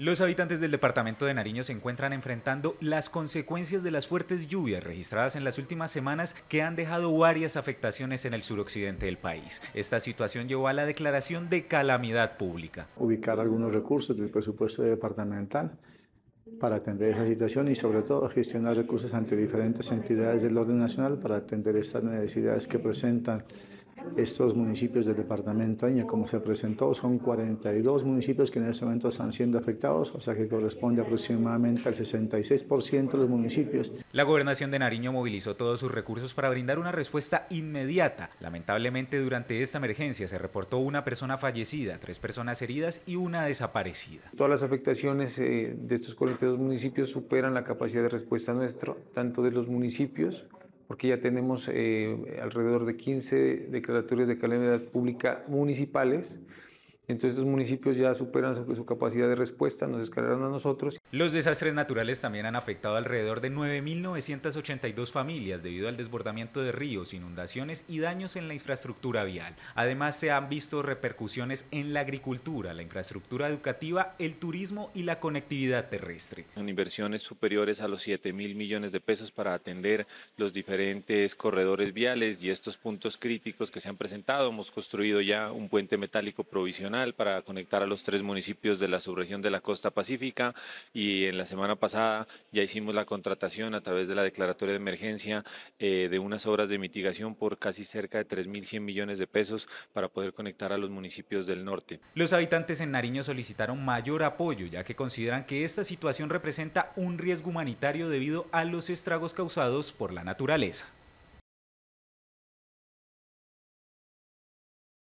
Los habitantes del departamento de Nariño se encuentran enfrentando las consecuencias de las fuertes lluvias registradas en las últimas semanas que han dejado varias afectaciones en el suroccidente del país. Esta situación llevó a la declaración de calamidad pública. Ubicar algunos recursos del presupuesto departamental para atender esa situación y sobre todo gestionar recursos ante diferentes entidades del orden nacional para atender estas necesidades que presentan estos municipios del departamento Aña, como se presentó, son 42 municipios que en este momento están siendo afectados, o sea que corresponde aproximadamente al 66% de los municipios. La gobernación de Nariño movilizó todos sus recursos para brindar una respuesta inmediata. Lamentablemente, durante esta emergencia se reportó una persona fallecida, tres personas heridas y una desaparecida. Todas las afectaciones eh, de estos 42 municipios superan la capacidad de respuesta nuestra, tanto de los municipios porque ya tenemos eh, alrededor de 15 declaratorias de calamidad pública municipales. Entonces los municipios ya superan su, capacidad de respuesta, nos escalaron a nosotros. Los desastres naturales también han afectado alrededor de 9.982 familias debido al desbordamiento de ríos, inundaciones y daños en la infraestructura vial. Además se han visto repercusiones en la agricultura, la infraestructura educativa, el turismo y la conectividad terrestre. Con inversiones superiores a los 7.000 millones de pesos para atender los diferentes corredores viales y estos puntos críticos que se han presentado. Hemos construido ya un puente metálico provisional para conectar a los tres municipios de la subregión de la costa pacífica y en la semana pasada ya hicimos la contratación a través de la declaratoria de emergencia eh, de unas obras de mitigación por casi cerca de 3.100 millones de pesos para poder conectar a los municipios del norte. Los habitantes en Nariño solicitaron mayor apoyo ya que consideran que esta situación representa un riesgo humanitario debido a los estragos causados por la naturaleza.